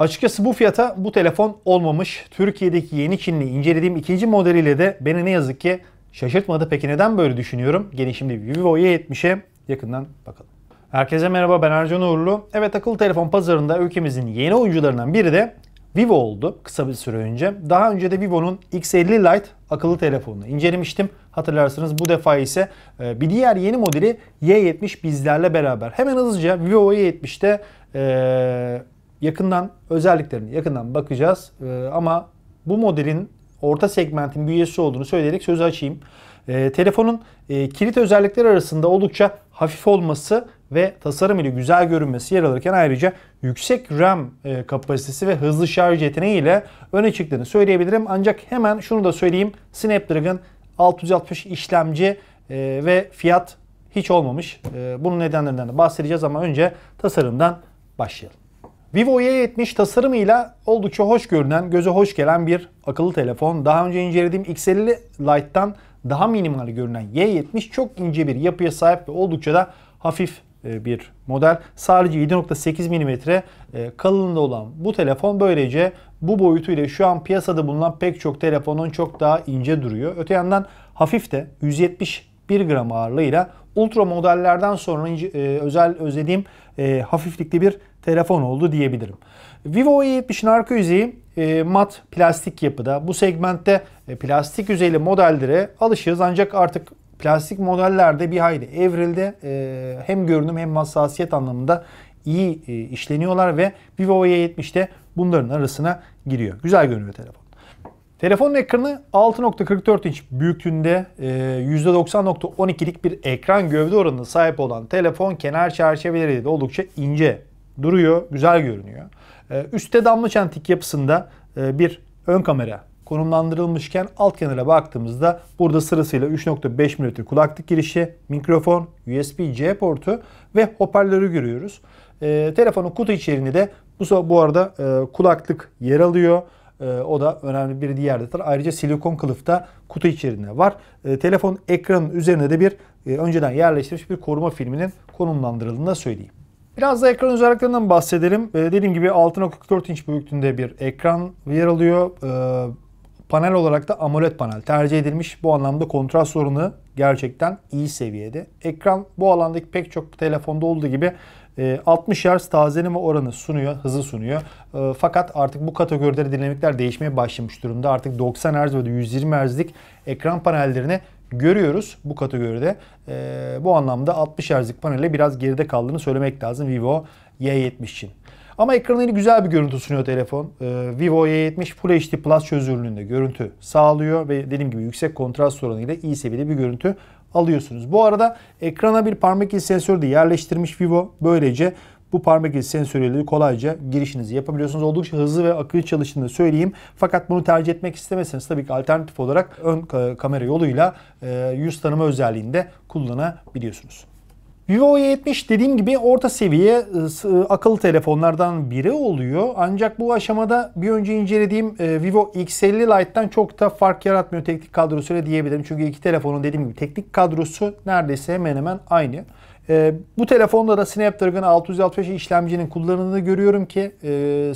Açıkçası bu fiyata bu telefon olmamış. Türkiye'deki yeni Çinli incelediğim ikinci modeliyle de beni ne yazık ki şaşırtmadı. Peki neden böyle düşünüyorum? Gelin şimdi Vivo Y70'e yakından bakalım. Herkese merhaba ben Ercan Uğurlu. Evet akıllı telefon pazarında ülkemizin yeni oyuncularından biri de Vivo oldu kısa bir süre önce. Daha önce de Vivo'nun X50 Lite akıllı telefonunu incelemiştim. Hatırlarsınız bu defa ise e, bir diğer yeni modeli Y70 bizlerle beraber. Hemen hızlıca Vivo Y70'te ee, yakından özelliklerini yakından bakacağız. E, ama bu modelin orta segmentin bir üyesi olduğunu söyleyerek sözü açayım. E, telefonun e, kilit özellikleri arasında oldukça hafif olması ve tasarım ile güzel görünmesi yer alırken ayrıca yüksek RAM e, kapasitesi ve hızlı şarj yeteneği ile öne çıktığını söyleyebilirim. Ancak hemen şunu da söyleyeyim. Snapdragon 660 işlemci e, ve fiyat hiç olmamış. E, bunun nedenlerinden de bahsedeceğiz ama önce tasarımdan başlayalım. Vivo Y70 tasarımıyla oldukça hoş görünen, göze hoş gelen bir akıllı telefon. Daha önce incelediğim X50 Lite'tan daha minimal görünen Y70 çok ince bir yapıya sahip ve oldukça da hafif e, bir model. Sadece 7.8 mm kalınlığında olan bu telefon böylece bu boyutuyla şu an piyasada bulunan pek çok telefonun çok daha ince duruyor. Öte yandan hafif de 171 gram ağırlığıyla ultra modellerden sonra e, özel özlediğim e, hafiflikli bir telefon oldu diyebilirim. Vivo i70'in arka yüzeyi e, mat plastik yapıda. Bu segmentte e, plastik yüzeyli modellere alışığız ancak artık plastik modellerde bir hayli evrildi. E, hem görünüm hem hassasiyet anlamında iyi e, işleniyorlar ve Vivo Y70'te bunların arasına giriyor. Güzel görünüyor telefon. Telefonun ekranı 6.44 inç büyüklüğünde e, %90.12'lik bir ekran gövde oranına sahip olan telefon kenar çerçeveleri de oldukça ince duruyor, güzel görünüyor. E, üstte damlı çentik yapısında e, bir ön kamera konumlandırılmışken alt kenara baktığımızda burada sırasıyla 3.5 mm kulaklık girişi, mikrofon, USB-C portu ve hoparlörü görüyoruz. E, telefonun kutu içeriğinde de bu, bu arada e, kulaklık yer alıyor. E, o da önemli bir diğer detay. Ayrıca silikon kılıf da kutu içeriğinde var. E, telefon ekranın üzerine de bir e, önceden yerleştirilmiş bir koruma filminin konumlandırıldığını da söyleyeyim. Biraz da ekran özelliklerinden bahsedelim. Ee, dediğim gibi 6.44 inç büyüklüğünde bir ekran yer alıyor. Ee, panel olarak da AMOLED panel tercih edilmiş. Bu anlamda kontrast sorunu gerçekten iyi seviyede. Ekran bu alandaki pek çok telefonda olduğu gibi 60 e, Hz tazeleme oranı sunuyor, hızı sunuyor. Ee, fakat artık bu kategoride dinamikler değişmeye başlamış durumda. Artık 90 Hz ve 120 Hz'lik ekran panellerine görüyoruz bu kategoride. E, bu anlamda 60 Hz'lik panele biraz geride kaldığını söylemek lazım Vivo Y70 için. Ama ekranı güzel bir görüntü sunuyor telefon. Ee, Vivo Y70 Full HD Plus çözünürlüğünde görüntü sağlıyor ve dediğim gibi yüksek kontrast oranıyla iyi seviyede bir görüntü alıyorsunuz. Bu arada ekrana bir parmak iz sensörü de yerleştirmiş Vivo. Böylece bu parmak izi sensörüyle kolayca girişinizi yapabiliyorsunuz. Oldukça hızlı ve akıcı çalıştığını söyleyeyim. Fakat bunu tercih etmek istemeseniz tabii ki alternatif olarak ön kamera yoluyla e, yüz tanıma özelliğinde kullanabiliyorsunuz. Vivo Y70 dediğim gibi orta seviye ıı, ıı, akıllı telefonlardan biri oluyor. Ancak bu aşamada bir önce incelediğim ıı, Vivo X50 Lite'den çok da fark yaratmıyor teknik kadrosuyla diyebilirim. Çünkü iki telefonun dediğim gibi teknik kadrosu neredeyse hemen hemen aynı. Ee, bu telefonda da Snapdragon 665 işlemcinin kullanıldığını görüyorum ki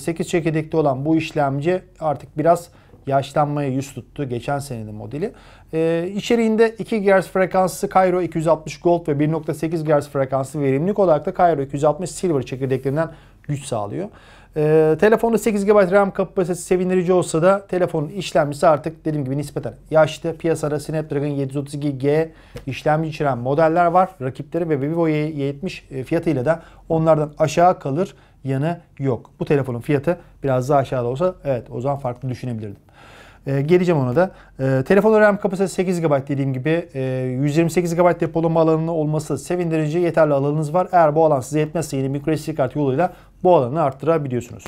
8 çekirdekli olan bu işlemci artık biraz yaşlanmaya yüz tuttu. Geçen senenin modeli. Ee, içeriğinde 2 GHz frekanslı Cairo 260 Gold ve 1.8 GHz frekanslı verimlilik olarak da Cairo 260 Silver çekirdeklerinden güç sağlıyor. Ee, telefonda 8 GB RAM kapasitesi sevindirici olsa da telefonun işlemcisi artık dediğim gibi nispeten yaşlı. Piyasada Snapdragon 732G işlemci içeren modeller var. Rakipleri ve Vivo Y70 e, fiyatıyla da onlardan aşağı kalır yanı yok. Bu telefonun fiyatı biraz daha aşağıda olsa evet o zaman farklı düşünebilirdim. Ee, geleceğim ona da. Ee, telefonun RAM kapasitesi 8 GB dediğim gibi. E, 128 GB depolama alanının olması sevindirici. Yeterli alanınız var. Eğer bu alan size yetmezse yeni SD kart yoluyla bu alanı arttırabiliyorsunuz.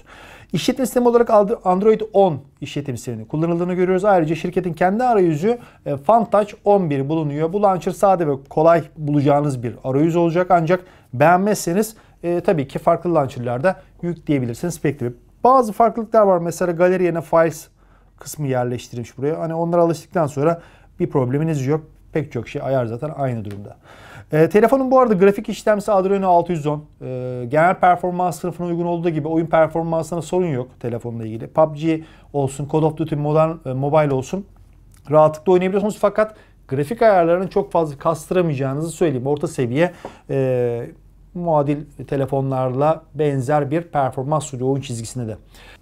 İşletim sistemi olarak Android 10 işletim sistemini kullanıldığını görüyoruz. Ayrıca şirketin kendi arayüzü e, FunTouch 11 bulunuyor. Bu launcher sade ve kolay bulacağınız bir arayüz olacak. Ancak beğenmezseniz e, tabii ki farklı launcherlarda yükleyebilirsiniz Spectre'i. Bazı farklılıklar var. Mesela galeri yerine Files kısmı yerleştirmiş buraya. Hani onlara alıştıktan sonra bir probleminiz yok. Pek çok şey ayar zaten aynı durumda. E, telefonun bu arada grafik işlemcisi Adreno 610. E, genel performans sınıfına uygun olduğu gibi oyun performansına sorun yok telefonla ilgili. PUBG olsun, Call of Duty Modern e, Mobile olsun rahatlıkla oynayabiliyorsunuz fakat grafik ayarlarını çok fazla kastıramayacağınızı söyleyeyim. Orta seviye e, muadil telefonlarla benzer bir performans sürüyor oyun çizgisinde de.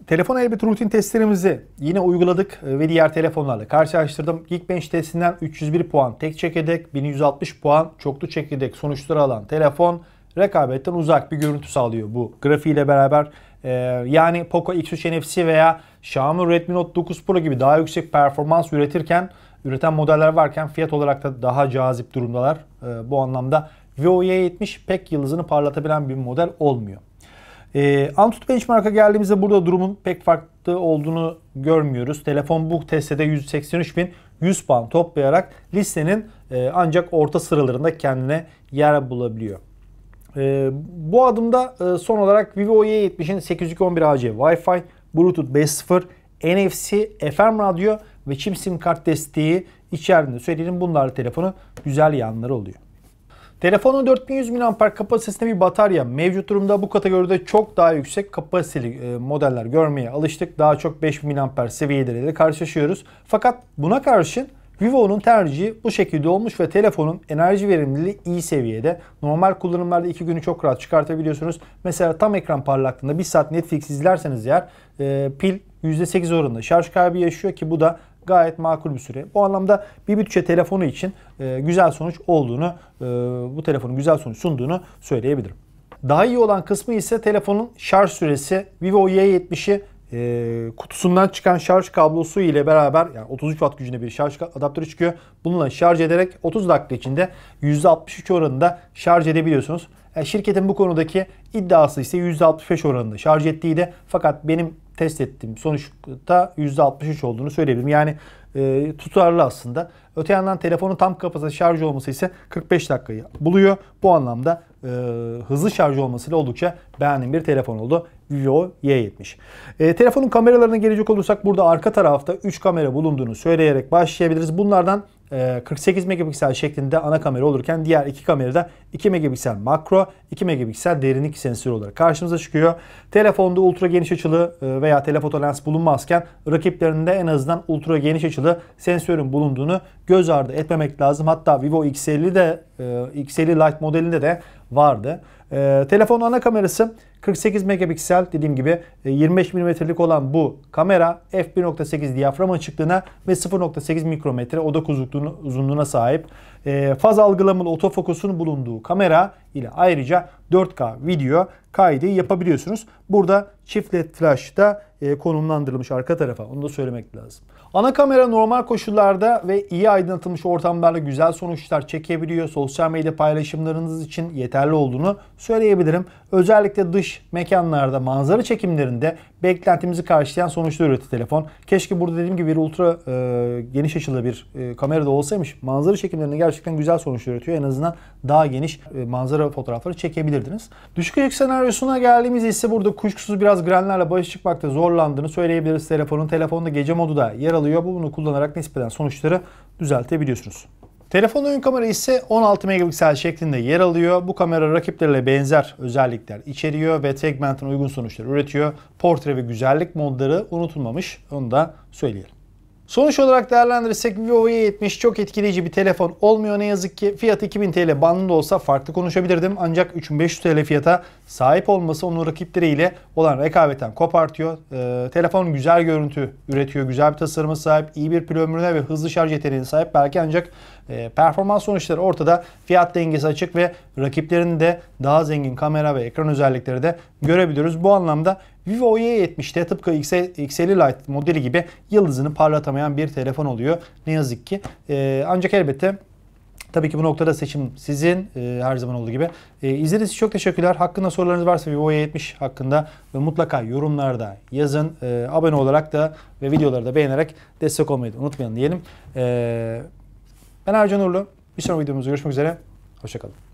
Telefon elbette rutin testlerimizi yine uyguladık ve diğer telefonlarla karşılaştırdım. Geekbench testinden 301 puan tek çekirdek, 1160 puan çoklu çekirdek sonuçları alan telefon rekabetten uzak bir görüntü sağlıyor bu grafiğiyle beraber. Ee, yani Poco X3 NFC veya Xiaomi Redmi Note 9 Pro gibi daha yüksek performans üretirken üreten modeller varken fiyat olarak da daha cazip durumdalar. Ee, bu anlamda VOY70 pek yıldızını parlatabilen bir model olmuyor. E, Antutu Benchmark'a geldiğimizde burada durumun pek farklı olduğunu görmüyoruz. Telefon bu testte 183.100 puan toplayarak listenin e, ancak orta sıralarında kendine yer bulabiliyor. E, bu adımda e, son olarak Vivo Y70'in 811 AC Wi-Fi, Bluetooth 5.0, NFC, FM radyo ve çim sim kart desteği içerdiğinde söyleyelim bunlar telefonun güzel yanları oluyor. Telefonun 4100 mAh kapasitesinde bir batarya mevcut durumda bu kategoride çok daha yüksek kapasiteli e, modeller görmeye alıştık. Daha çok 5000 mAh seviyeleriyle karşılaşıyoruz. Fakat buna karşın Vivo'nun tercihi bu şekilde olmuş ve telefonun enerji verimliliği iyi seviyede. Normal kullanımlarda 2 günü çok rahat çıkartabiliyorsunuz. Mesela tam ekran parlaklığında 1 saat Netflix izlerseniz eğer e, pil %8 oranında şarj kaybı yaşıyor ki bu da gayet makul bir süre. Bu anlamda bir bütçe telefonu için e, güzel sonuç olduğunu, e, bu telefonun güzel sonuç sunduğunu söyleyebilirim. Daha iyi olan kısmı ise telefonun şarj süresi. Vivo Y70'i e, kutusundan çıkan şarj kablosu ile beraber yani 33 watt gücünde bir şarj adaptörü çıkıyor. Bununla şarj ederek 30 dakika içinde %63 oranında şarj edebiliyorsunuz. E, şirketin bu konudaki iddiası ise %65 oranında şarj ettiği de fakat benim test ettiğim sonuçta %63 olduğunu söyleyebilirim. Yani e, tutarlı aslında. Öte yandan telefonun tam kapasite şarj olması ise 45 dakikayı buluyor. Bu anlamda e, hızlı şarj olmasıyla oldukça beğendiğim bir telefon oldu. Vivo Y70. E, telefonun kameralarına gelecek olursak burada arka tarafta 3 kamera bulunduğunu söyleyerek başlayabiliriz. Bunlardan 48 ee, megapiksel şeklinde ana kamera olurken diğer iki kamerada 2 megapiksel makro, 2 megapiksel derinlik sensörü olarak karşımıza çıkıyor. Telefonda ultra geniş açılı e, veya telefoto lens bulunmazken rakiplerinde en azından ultra geniş açılı sensörün bulunduğunu göz ardı etmemek lazım. Hatta Vivo X50 de e, X50 Lite modelinde de vardı. E, telefonun ana kamerası 48 megapiksel dediğim gibi 25 e, milimetrelik olan bu kamera f1.8 diyafram açıklığına ve 0.8 mikrometre odak uzunluğuna sahip. Ee, faz algılamalı otofokusun bulunduğu kamera ile ayrıca 4K video kaydı yapabiliyorsunuz. Burada çift led flash da e, konumlandırılmış arka tarafa. Onu da söylemek lazım. Ana kamera normal koşullarda ve iyi aydınlatılmış ortamlarda güzel sonuçlar çekebiliyor. Sosyal medya paylaşımlarınız için yeterli olduğunu söyleyebilirim. Özellikle dış mekanlarda manzara çekimlerinde beklentimizi karşılayan sonuçlar üretti telefon. Keşke burada dediğim gibi bir ultra e, geniş açılı bir e, kamera da olsaymış. Manzara çekimlerinde gerçekten gerçekten güzel sonuçlar üretiyor. En azından daha geniş e, manzara fotoğrafları çekebilirdiniz. Düşük ışık senaryosuna geldiğimizde ise burada kuşkusuz biraz grenlerle başa çıkmakta zorlandığını söyleyebiliriz telefonun. Telefonda gece modu da yer alıyor. Bunu kullanarak nispeten sonuçları düzeltebiliyorsunuz. Telefonun ön kamera ise 16 megapiksel şeklinde yer alıyor. Bu kamera rakiplerle benzer özellikler içeriyor ve segmentin uygun sonuçlar üretiyor. Portre ve güzellik modları unutulmamış. Onu da söyleyelim. Sonuç olarak değerlendirirsek Vivo Y70 çok etkileyici bir telefon olmuyor ne yazık ki. Fiyat 2000 TL bandında olsa farklı konuşabilirdim. Ancak 3500 TL fiyata sahip olması onun rakipleriyle olan rekabetten kopartıyor. Ee, telefon güzel görüntü üretiyor, güzel bir tasarıma sahip, iyi bir pil ömrüne ve hızlı şarj yeteneğine sahip. Belki ancak ee, performans sonuçları ortada. Fiyat dengesi açık ve rakiplerinin de daha zengin kamera ve ekran özellikleri de görebiliyoruz. Bu anlamda Vivo Y70'te tıpkı XL Lite modeli gibi yıldızını parlatamayan bir telefon oluyor. Ne yazık ki. Ee, ancak elbette Tabii ki bu noktada seçim sizin e, her zaman olduğu gibi. E, izlediğiniz için çok teşekkürler. Hakkında sorularınız varsa Vivo Y70 hakkında ve mutlaka yorumlarda yazın. E, abone olarak da ve videoları da beğenerek destek olmayı da unutmayın diyelim. E, ben Ercan Uğurlu. Bir sonraki videomuzda görüşmek üzere. Hoşçakalın.